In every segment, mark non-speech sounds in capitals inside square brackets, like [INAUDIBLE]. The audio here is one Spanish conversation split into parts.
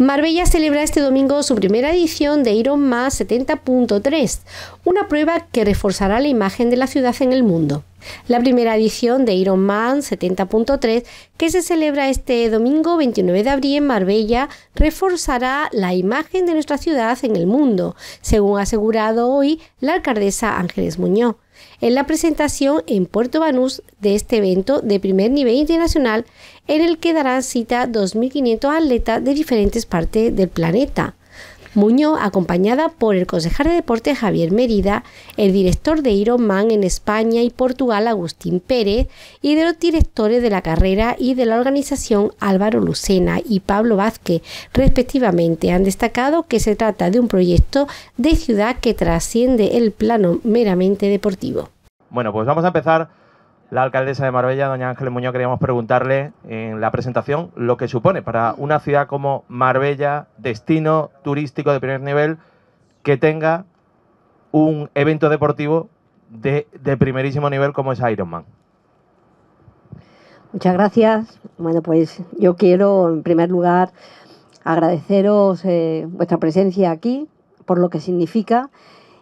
Marbella celebra este domingo su primera edición de Iron 70.3, una prueba que reforzará la imagen de la ciudad en el mundo la primera edición de Iron Man 70.3, que se celebra este domingo 29 de abril en Marbella, reforzará la imagen de nuestra ciudad en el mundo, según ha asegurado hoy la alcaldesa Ángeles Muñoz. En la presentación en Puerto Banús de este evento de primer nivel internacional, en el que darán cita 2.500 atletas de diferentes partes del planeta. Muñoz, acompañada por el concejal de deporte Javier Mérida, el director de Ironman en España y Portugal Agustín Pérez y de los directores de la carrera y de la organización Álvaro Lucena y Pablo Vázquez, respectivamente. Han destacado que se trata de un proyecto de ciudad que trasciende el plano meramente deportivo. Bueno, pues vamos a empezar la alcaldesa de Marbella, doña Ángeles Muñoz, queríamos preguntarle en la presentación lo que supone para una ciudad como Marbella, destino turístico de primer nivel, que tenga un evento deportivo de, primerísimo nivel como es Ironman. Muchas gracias. Bueno, pues yo quiero en primer lugar agradeceros eh, vuestra presencia aquí, por lo que significa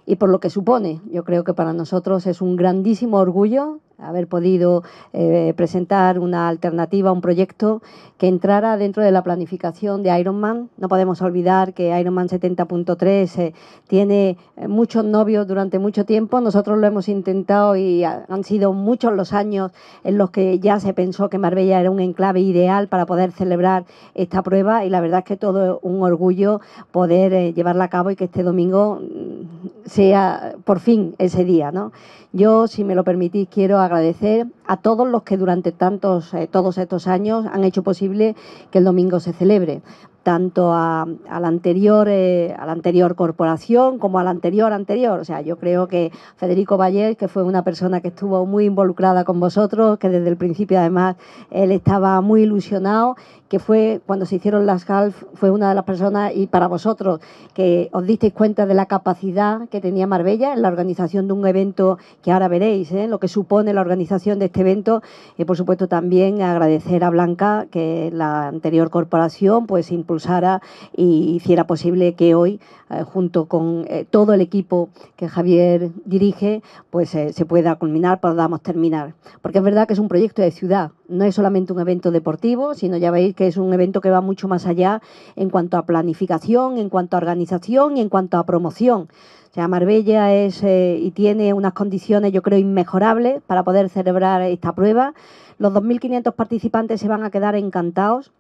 y por lo que supone. Yo creo que para nosotros es un grandísimo orgullo haber podido eh, presentar una alternativa, un proyecto que entrara dentro de la planificación de Ironman. No podemos olvidar que Ironman 70.3 eh, tiene eh, muchos novios durante mucho tiempo. Nosotros lo hemos intentado y han sido muchos los años en los que ya se pensó que Marbella era un enclave ideal para poder celebrar esta prueba y la verdad es que todo es un orgullo poder llevarla a cabo y que este domingo mm, sea por fin ese día. ¿no? Yo, si me lo permitís, quiero agradecer a todos los que durante tantos, eh, todos estos años han hecho posible que el domingo se celebre tanto a, la anterior, eh, a la anterior corporación como a la anterior anterior. O sea, yo creo que Federico Valle, que fue una persona que estuvo muy involucrada con vosotros, que desde el principio además él estaba muy ilusionado, que fue cuando se hicieron las GALF, fue una de las personas, y para vosotros, que os disteis cuenta de la capacidad que tenía Marbella en la organización de un evento que ahora veréis, ¿eh? lo que supone la organización de este evento. Y por supuesto también agradecer a Blanca, que la anterior corporación, pues impulsara e hiciera posible que hoy, eh, junto con eh, todo el equipo que Javier dirige, pues eh, se pueda culminar, podamos terminar. Porque es verdad que es un proyecto de ciudad, no es solamente un evento deportivo, sino ya veis que es un evento que va mucho más allá en cuanto a planificación, en cuanto a organización y en cuanto a promoción. sea, Marbella es y tiene unas condiciones, yo creo, inmejorables para poder celebrar esta prueba. Los 2.500 participantes se van a quedar encantados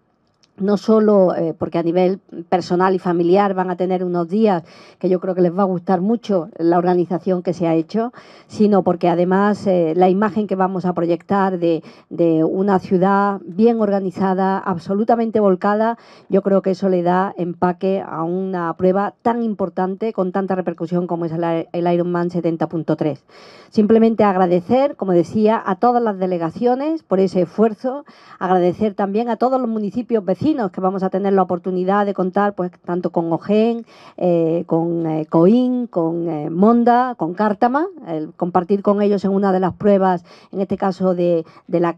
no solo eh, porque a nivel personal y familiar van a tener unos días que yo creo que les va a gustar mucho la organización que se ha hecho, sino porque además eh, la imagen que vamos a proyectar de, una ciudad bien organizada, absolutamente volcada, yo creo que eso le da empaque a una prueba tan importante con tanta repercusión como es el, el Ironman 70.3. Simplemente agradecer, como decía, a todas las delegaciones por ese esfuerzo, agradecer también a todos los municipios vecinos, que vamos a tener la oportunidad de contar pues tanto con Ogen, eh, con eh, Coín, con eh, Monda, con Cártama, compartir con ellos en una de las pruebas, en este caso de, la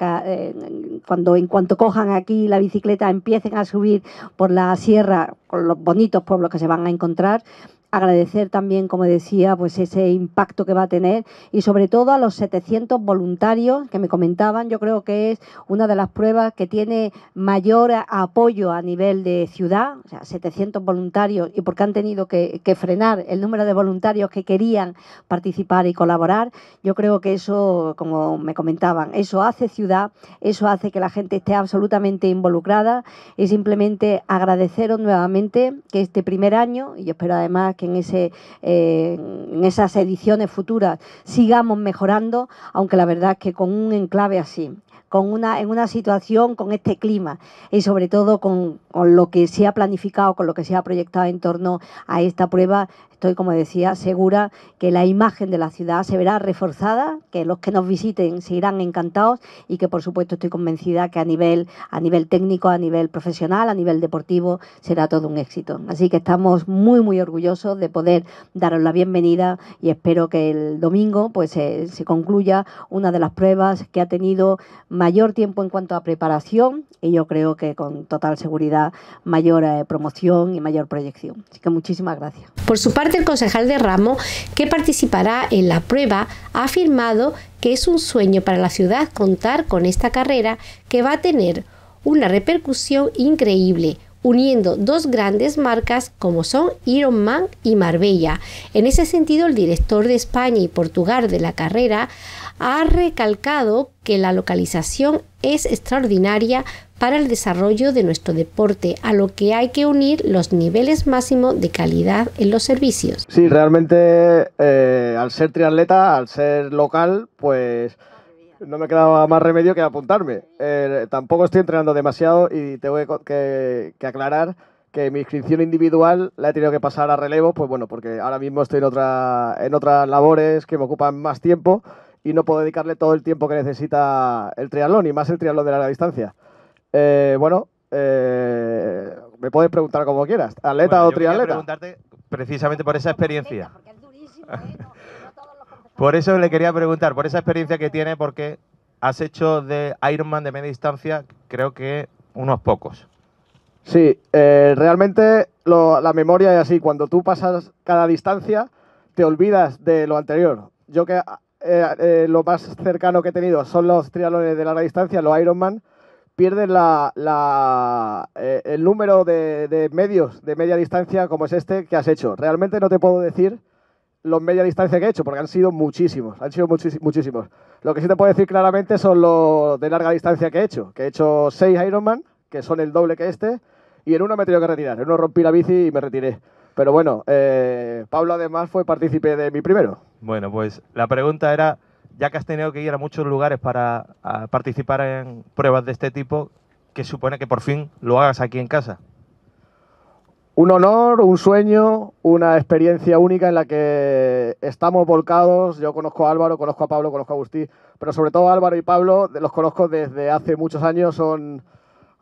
cuando en cuanto cojan aquí la bicicleta empiecen a subir por la sierra con los bonitos pueblos que se van a encontrar agradecer también, como decía, pues ese impacto que va a tener y sobre todo a los 700 voluntarios que me comentaban, yo creo que es una de las pruebas que tiene mayor apoyo a nivel de ciudad, o sea, 700 voluntarios y porque han tenido que, que frenar el número de voluntarios que querían participar y colaborar, yo creo que eso, como me comentaban, eso hace ciudad, eso hace que la gente esté absolutamente involucrada y simplemente agradeceros nuevamente que este primer año, y yo espero además que eh, en, esas ediciones futuras sigamos mejorando, aunque la verdad es que con un enclave así, con una, en una situación con este clima y sobre todo con, con lo que se ha planificado, con lo que se ha proyectado en torno a esta prueba, estoy, como decía, segura que la imagen de la ciudad se verá reforzada, que los que nos visiten se irán encantados y que, por supuesto, estoy convencida que a nivel, a nivel técnico, a nivel profesional, a nivel deportivo, será todo un éxito. Así que estamos muy, muy orgullosos de poder daros la bienvenida y espero que el domingo pues, se concluya una de las pruebas que ha tenido mayor tiempo en cuanto a preparación y yo creo que con total seguridad mayor eh, promoción y mayor proyección. Así que muchísimas gracias. Por su parte, el concejal de Ramo que participará en la prueba, ha afirmado que es un sueño para la ciudad contar con esta carrera que va a tener una repercusión increíble uniendo dos grandes marcas como son Man y Marbella. En ese sentido, el director de España y Portugal de la carrera ha recalcado que la localización es extraordinaria para el desarrollo de nuestro deporte, a lo que hay que unir los niveles máximos de calidad en los servicios. Sí, realmente eh, al ser triatleta, al ser local, pues no me quedaba más remedio que apuntarme. Eh, tampoco estoy entrenando demasiado y tengo que, que, aclarar que mi inscripción individual la he tenido que pasar a relevo, pues bueno, porque ahora mismo estoy en, en otras labores que me ocupan más tiempo y no puedo dedicarle todo el tiempo que necesita el triatlón y más el triatlón de larga distancia. Eh, bueno, eh, me puedes preguntar como quieras, atleta o triatleta. preguntarte precisamente por esa experiencia. ¿eh? por eso le quería preguntar, por esa experiencia que tiene, porque has hecho de Ironman de media distancia, creo que unos pocos. Sí, realmente la memoria es así. Cuando tú pasas cada distancia, te olvidas de lo anterior. Yo que lo más cercano que he tenido son los triatlones de larga distancia, los Ironman, pierdes eh, el número de, medios de media distancia como es este que has hecho. Realmente no te puedo decir los media distancia que he hecho, porque han sido muchísimos, han sido muchísimos. Lo que sí te puedo decir claramente son los de larga distancia que he hecho, que he hecho seis Ironman, que son el doble que este, y en uno me he tenido que retirar, en uno rompí la bici y me retiré. Pero bueno, eh, Pablo además fue partícipe de mi primero. Bueno, pues la pregunta era ya que has tenido que ir a muchos lugares para participar en pruebas de este tipo, ¿qué supone que por fin lo hagas aquí en casa. Un honor, un sueño, una experiencia única en la que estamos volcados. Yo conozco a Álvaro, conozco a Pablo, conozco a Agustín, pero sobre todo Álvaro y Pablo los conozco desde hace muchos años. Son,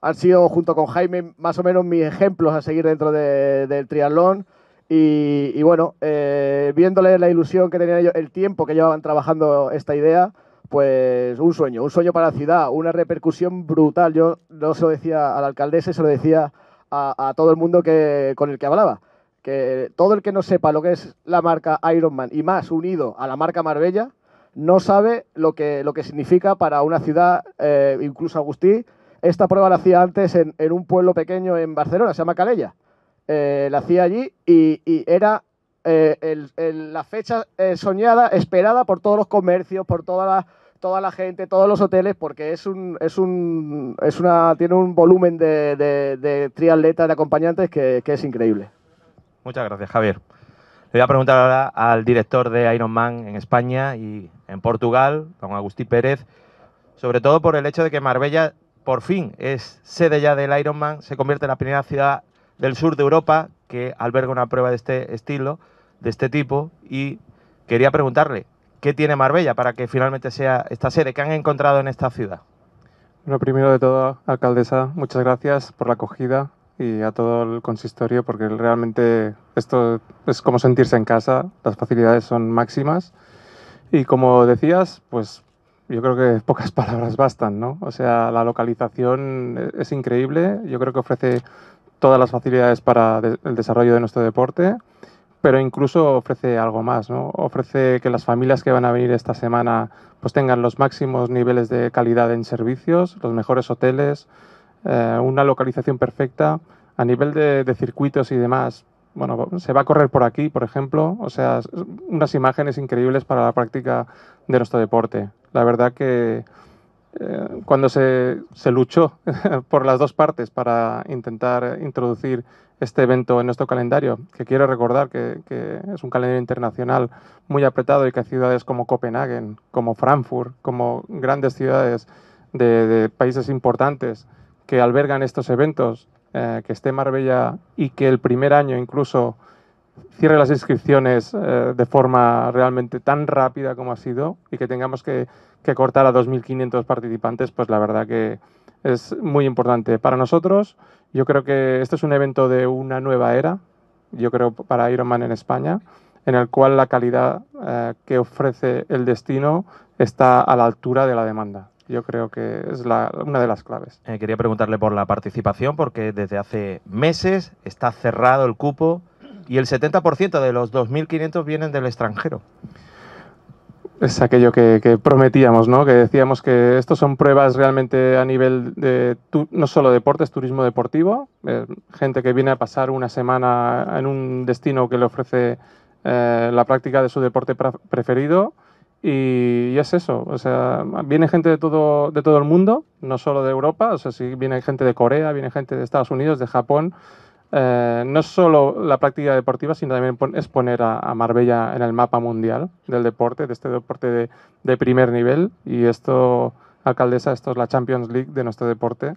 han sido, junto con Jaime, más o menos mis ejemplos a seguir dentro del triatlón. Y, bueno, eh, viéndole la ilusión que tenían ellos, el tiempo que llevaban trabajando esta idea, pues un sueño, un sueño para la ciudad, una repercusión brutal. Yo no se lo decía al alcaldesa, se lo decía a, todo el mundo que, con el que hablaba. Que todo el que no sepa lo que es la marca Ironman y más unido a la marca Marbella, no sabe lo que, lo que significa para una ciudad, eh, incluso Agustí. Esta prueba la hacía antes en, un pueblo pequeño en Barcelona, se llama Calella. Eh, la hacía allí y, era eh, la fecha eh, soñada, esperada por todos los comercios, por toda la, toda la gente, todos los hoteles, porque es un, es un, es una, tiene un volumen de, de, de triatletas, de acompañantes que, es increíble. Muchas gracias, Javier. Le voy a preguntar ahora al director de Ironman en España y en Portugal, don Agustín Pérez, sobre todo por el hecho de que Marbella por fin es sede ya del Ironman, se convierte en la primera ciudad del sur de Europa que alberga una prueba de este estilo, de este tipo, y quería preguntarle, ¿qué tiene Marbella para que finalmente sea esta sede? ¿Qué han encontrado en esta ciudad? Bueno, primero de todo, alcaldesa, muchas gracias por la acogida y a todo el consistorio, porque realmente esto es como sentirse en casa, las facilidades son máximas. Y como decías, pues yo creo que [LAUGHS] pocas palabras bastan, ¿no? O sea, la localización eh, es increíble, yo creo que ofrece todas las facilidades para el desarrollo de nuestro deporte, pero incluso ofrece algo más, ¿no? Ofrece que las familias que van a venir esta semana pues tengan los máximos niveles de calidad en servicios, los mejores hoteles, eh, una localización perfecta a nivel de, de, circuitos y demás. Bueno, se va a correr por aquí, por ejemplo, o sea, unas imágenes increíbles para la práctica de nuestro deporte. La verdad que eh, cuando se, se luchó [LAUGHS] por las dos partes para intentar introducir este evento en nuestro calendario, que quiero recordar que, que, es un calendario internacional muy apretado y que ciudades como Copenhague, como Frankfurt, como grandes ciudades de, países importantes que albergan estos eventos, eh, que esté Marbella y que el primer año incluso cierre las inscripciones eh, de forma realmente tan rápida como ha sido y que tengamos que que cortar a 2.500 participantes, pues la verdad que es muy importante para nosotros. Yo creo que este es un evento de una nueva era, yo creo, para Ironman en España, en el cual la calidad eh, que ofrece el destino está a la altura de la demanda yo creo que es una de las claves. Eh, quería preguntarle por la participación, porque desde hace meses está cerrado el cupo y el 70% de los 2.500 vienen del extranjero es aquello que, prometíamos, ¿no? Que decíamos que estos son pruebas realmente a nivel de no solo deportes, turismo deportivo, eh, gente que viene a pasar una semana en un destino que le ofrece eh, la práctica de su deporte preferido y, es eso, o sea, viene gente de todo de todo el mundo, no solo de Europa, o sea, viene gente de Corea, viene gente de Estados Unidos, de Japón. Eh, no solo la práctica deportiva, sino también es poner a, Marbella en el mapa mundial del deporte, de este deporte de, primer nivel. Y esto, alcaldesa, esto es la Champions League de nuestro deporte.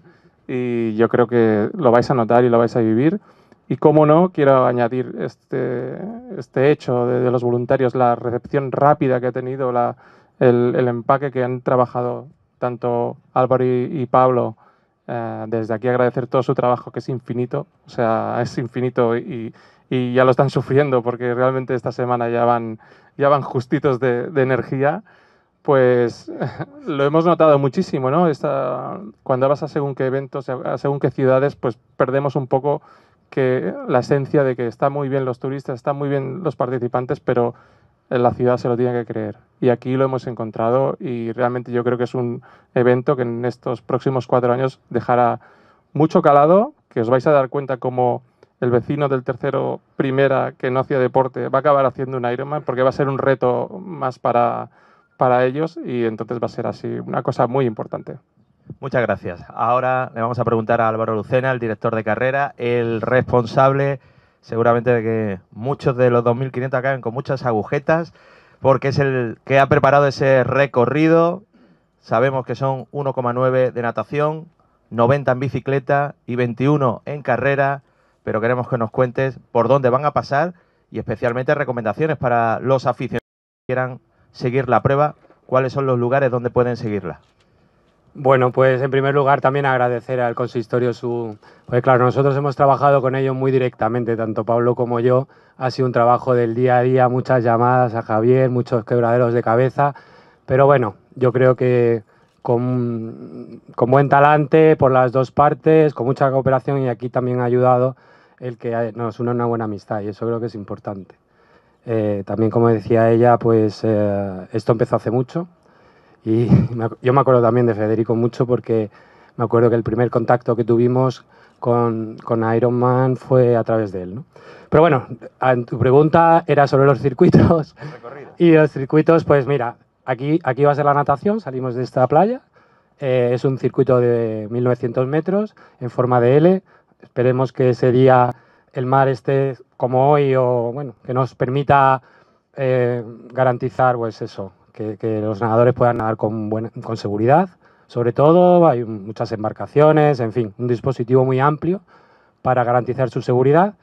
Y yo creo que lo vais a notar y lo vais a vivir. Y cómo no, quiero añadir este, este hecho de, los voluntarios, la recepción rápida que ha tenido, el, empaque que han trabajado tanto Álvaro y Pablo eh, desde aquí agradecer todo su trabajo, que es infinito, o sea, es infinito y, y, ya lo están sufriendo porque realmente esta semana ya van, ya van justitos de, de energía, pues [LAUGHS] lo hemos notado muchísimo, ¿no? Esta, cuando vas a según qué eventos, a según qué ciudades, pues perdemos un poco que la esencia de que está muy bien los turistas, están muy bien los participantes, pero en la ciudad se lo tiene que creer. Y aquí lo hemos encontrado y realmente yo creo que es un evento que en estos próximos cuatro años dejará mucho calado, que os vais a dar cuenta como el vecino del tercero primera que no hacía deporte va a acabar haciendo un Ironman porque va a ser un reto más para, para ellos y entonces va a ser así una cosa muy importante. Muchas gracias. Ahora le vamos a preguntar a Álvaro Lucena, el director de carrera, el responsable Seguramente que muchos de los 2.500 acaben con muchas agujetas, porque es el que ha preparado ese recorrido. Sabemos que son 1,9 de natación, 90 en bicicleta y 21 en carrera, pero queremos que nos cuentes por dónde van a pasar y especialmente recomendaciones para los aficionados que quieran seguir la prueba, cuáles son los lugares donde pueden seguirla. Bueno, pues en primer lugar también agradecer al consistorio su... Pues claro, nosotros hemos trabajado con ellos muy directamente, tanto Pablo como yo. Ha sido un trabajo del día a día, muchas llamadas a Javier, muchos quebraderos de cabeza. Pero bueno, yo creo que con, buen talante por las dos partes, con mucha cooperación y aquí también ha ayudado el que eh, nos une una buena amistad y eso creo que es importante. Eh, también como decía ella, pues eh, esto empezó hace mucho, y yo me acuerdo también de Federico mucho porque me acuerdo que el primer contacto que tuvimos con, con Iron Man fue a través de él. ¿no? Pero bueno, tu pregunta era sobre los circuitos. Y los circuitos, pues mira, aquí, aquí va a ser la natación, salimos de esta playa. Eh, es un circuito de 1900 metros en forma de L. Esperemos que ese día el mar esté como hoy o bueno, que nos permita eh, garantizar pues eso, que, los nadadores puedan nadar con, seguridad. Sobre todo hay muchas embarcaciones, en fin, un dispositivo muy amplio para garantizar su seguridad.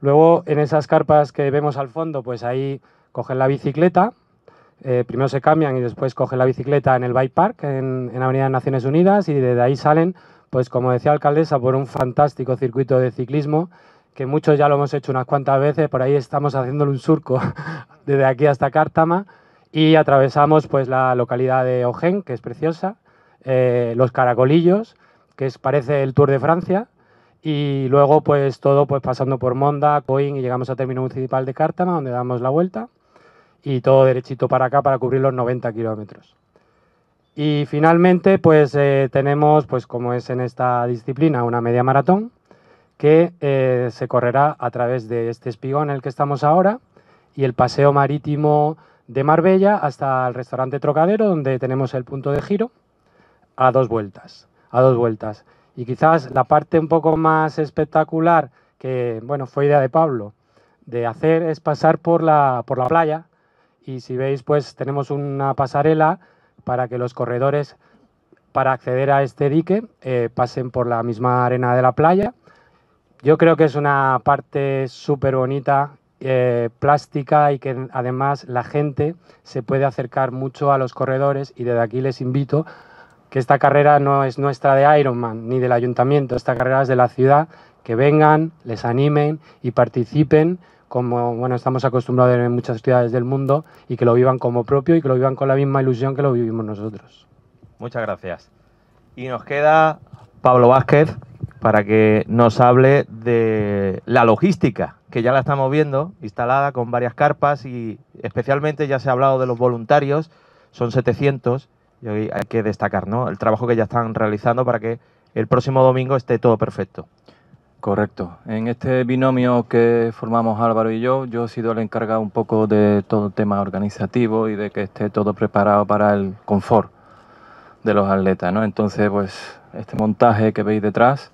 Luego, en esas carpas que vemos al fondo, pues ahí cogen la bicicleta. Eh, primero se cambian y después cogen la bicicleta en el Bike Park, en, en Avenida Naciones Unidas, y desde ahí salen, pues como decía alcaldesa, por un fantástico circuito de ciclismo, que muchos ya lo hemos hecho unas cuantas veces, por ahí estamos haciéndole un surco [LAUGHS] desde aquí hasta Cártama y atravesamos pues la localidad de Ogen, que es preciosa, eh, los Caracolillos, que es, parece el Tour de Francia, y luego pues todo pues pasando por Monda, Coin y llegamos al término municipal de Cártama, donde damos la vuelta y todo derechito para acá para cubrir los 90 kilómetros. Y finalmente pues eh, tenemos pues como es en esta disciplina una media maratón que eh, se correrá a través de este espigón en el que estamos ahora y el paseo marítimo de Marbella hasta el restaurante Trocadero, donde tenemos el punto de giro, a dos vueltas, a dos vueltas. Y quizás la parte un poco más espectacular, que bueno, fue idea de Pablo, de hacer es pasar por la, por la playa. Y si veis, pues tenemos una pasarela para que los corredores, para acceder a este dique, eh, pasen por la misma arena de la playa. Yo creo que es una parte súper bonita eh, plástica y que además la gente se puede acercar mucho a los corredores y desde aquí les invito que esta carrera no es nuestra de Ironman ni del ayuntamiento, esta carrera es de la ciudad, que vengan, les animen y participen como bueno, estamos acostumbrados en muchas ciudades del mundo y que lo vivan como propio y que lo vivan con la misma ilusión que lo vivimos nosotros. Muchas gracias. Y nos queda Pablo Vázquez para que nos hable de la logística que ya la estamos viendo instalada con varias carpas y especialmente ya se ha hablado de los voluntarios, son 700 y hay que destacar ¿no? el trabajo que ya están realizando para que el próximo domingo esté todo perfecto. Correcto. En este binomio que formamos Álvaro y yo, yo he sido el encargado un poco de todo el tema organizativo y de que esté todo preparado para el confort de los atletas, ¿no? Entonces, pues este montaje que veis detrás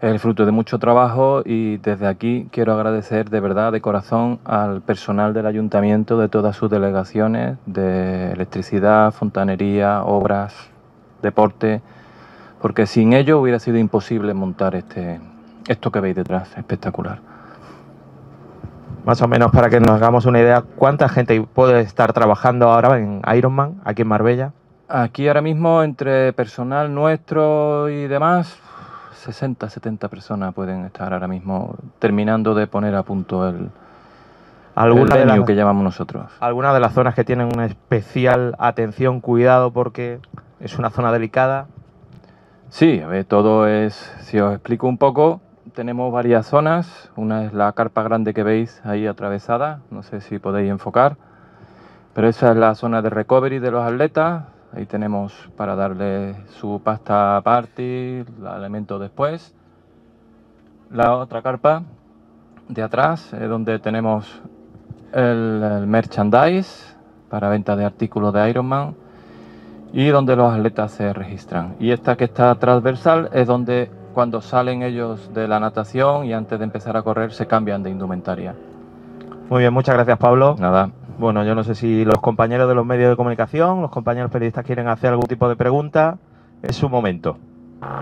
es el fruto de mucho trabajo y desde aquí quiero agradecer de verdad, de corazón, al personal del ayuntamiento, de todas sus delegaciones, de electricidad, fontanería, obras, deporte, porque sin ello hubiera sido imposible montar este, esto que veis detrás, espectacular. Más o menos para que nos hagamos una idea, ¿cuánta gente puede estar trabajando ahora en Ironman, aquí en Marbella? Aquí ahora mismo, entre personal nuestro y demás, 60, 70 personas pueden estar ahora mismo terminando de poner a punto el, alguna que llamamos nosotros. Algunas de las zonas que tienen una especial atención, cuidado, porque es una zona delicada. Sí, a ver, todo es, si os explico un poco, tenemos varias zonas. Una es la carpa grande que veis ahí atravesada, no sé si podéis enfocar, pero esa es la zona de recovery de los atletas. Ahí tenemos para darle su pasta party, el elemento después. La otra carpa de atrás, es donde tenemos el, merchandise para venta de artículos de Ironman y donde los atletas se registran. Y esta que está transversal es donde cuando salen ellos de la natación y antes de empezar a correr se cambian de indumentaria. Muy bien, muchas gracias Pablo. Nada. Bueno, yo no sé si los compañeros de los medios de comunicación, los compañeros periodistas quieren hacer algún tipo de pregunta. Es su momento.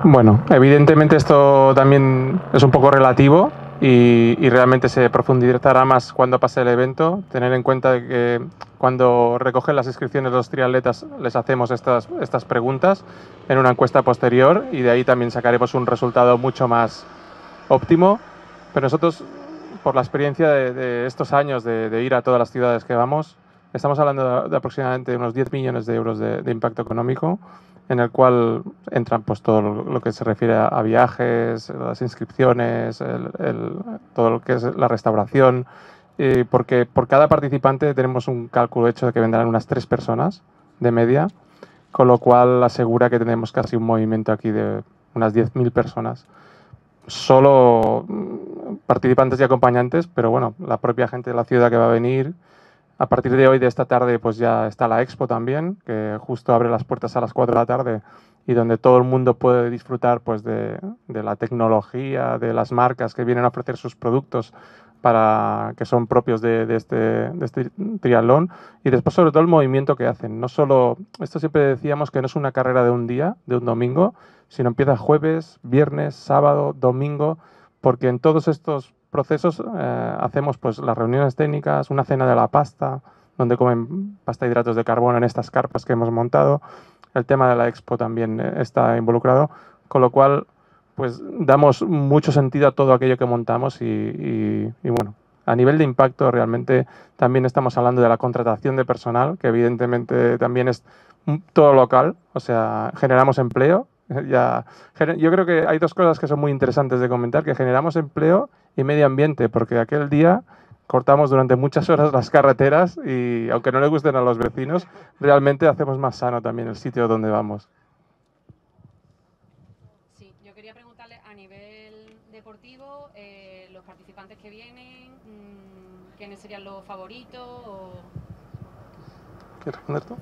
Bueno, evidentemente esto también es un poco relativo y, realmente se profundizará más cuando pase el evento. Tener en cuenta que cuando recogen las inscripciones los triatletas les hacemos estas, estas preguntas en una encuesta posterior y de ahí también sacaremos un resultado mucho más óptimo. Pero nosotros por la experiencia de, estos años de, ir a todas las ciudades que vamos, estamos hablando de, aproximadamente unos 10 millones de euros de, impacto económico, en el cual entran pues todo lo que se refiere a, viajes, las inscripciones, todo lo que es la restauración, porque por cada participante tenemos un cálculo hecho de que vendrán unas tres personas de media, con lo cual asegura que tenemos casi un movimiento aquí de unas 10.000 personas solo mm, participantes y acompañantes, pero bueno, la propia gente de la ciudad que va a venir. A partir de hoy, de esta tarde, pues ya está la expo también, que justo abre las puertas a las 4 de la tarde y donde todo el mundo puede disfrutar pues, de, la tecnología, de las marcas que vienen a ofrecer sus productos para que son propios de, este, de este triatlón y después sobre todo el movimiento que hacen. No solo, esto siempre decíamos que no es una carrera de un día, de un domingo, sino empieza jueves, viernes, sábado, domingo, porque en todos estos procesos eh, hacemos pues las reuniones técnicas, una cena de la pasta, donde comen pasta hidratos de carbono en estas carpas que hemos montado. El tema de la expo también eh, está involucrado, con lo cual pues damos mucho sentido a todo aquello que montamos y, y bueno, a nivel de impacto realmente también estamos hablando de la contratación de personal, que evidentemente también es todo local, o sea, generamos empleo, [LAUGHS] ya, yo creo que hay dos cosas que son muy interesantes de comentar, que generamos empleo y medio ambiente, porque aquel día cortamos durante muchas horas las carreteras y aunque no le gusten a los vecinos, realmente hacemos más sano también el sitio donde vamos. Sí, yo quería preguntarle a nivel deportivo, eh, los participantes que vienen, mm, ¿quiénes serían los favoritos? ¿Quieres responder tú?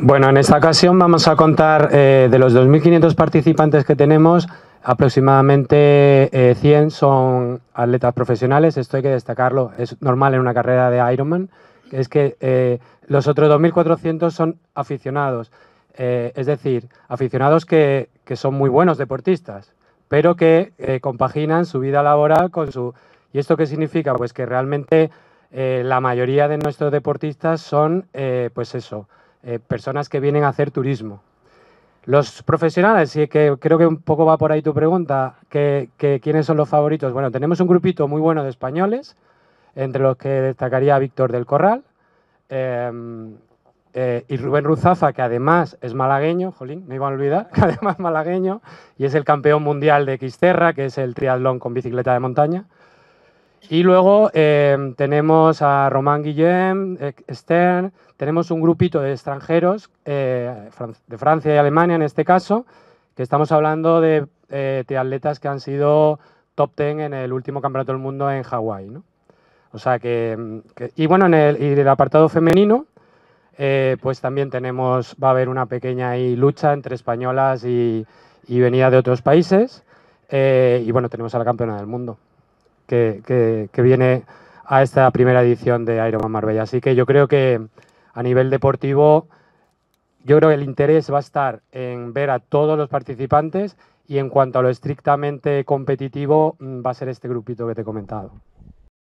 Bueno, en esta ocasión vamos a contar eh, de los 2.500 participantes que tenemos, aproximadamente 100 eh, son atletas profesionales, esto hay que destacarlo, es normal en una carrera de Ironman, es que eh, los otros 2.400 son aficionados, es decir, aficionados que, que, son muy buenos deportistas, pero que compaginan su vida laboral con su... ¿Y esto qué significa? Pues que realmente la mayoría de nuestros deportistas son, pues eso, eh, personas que vienen a hacer turismo. Los profesionales, y que creo que un poco va por ahí tu pregunta, que, quiénes son los favoritos. Bueno, tenemos un grupito muy bueno de españoles, entre los que destacaría Víctor del Corral em, eh, y Rubén Ruzafa, que además es malagueño, jolín, me iba a olvidar, [LAUGHS] que además es malagueño y es el campeón mundial de Xterra, que es el triatlón con bicicleta de montaña. Y luego em, tenemos a Román Guillem, eh, Stern, tenemos un grupito de extranjeros, eh, de Francia y Alemania en este caso, que estamos hablando eh, de atletas que han sido top ten en el último campeonato del mundo en Hawái. O sea mm, que, y bueno, en el, apartado femenino, pues también tenemos, va a haber una pequeña lucha entre españolas y, y venidas de otros países. y bueno, tenemos a la campeona del mundo que, viene a esta primera edición de Ironman Marbella. Así que yo creo que a nivel deportivo, yo creo que el interés va a estar en ver a todos los participantes y en cuanto a lo estrictamente competitivo, mm, va a ser este grupito que te he comentado.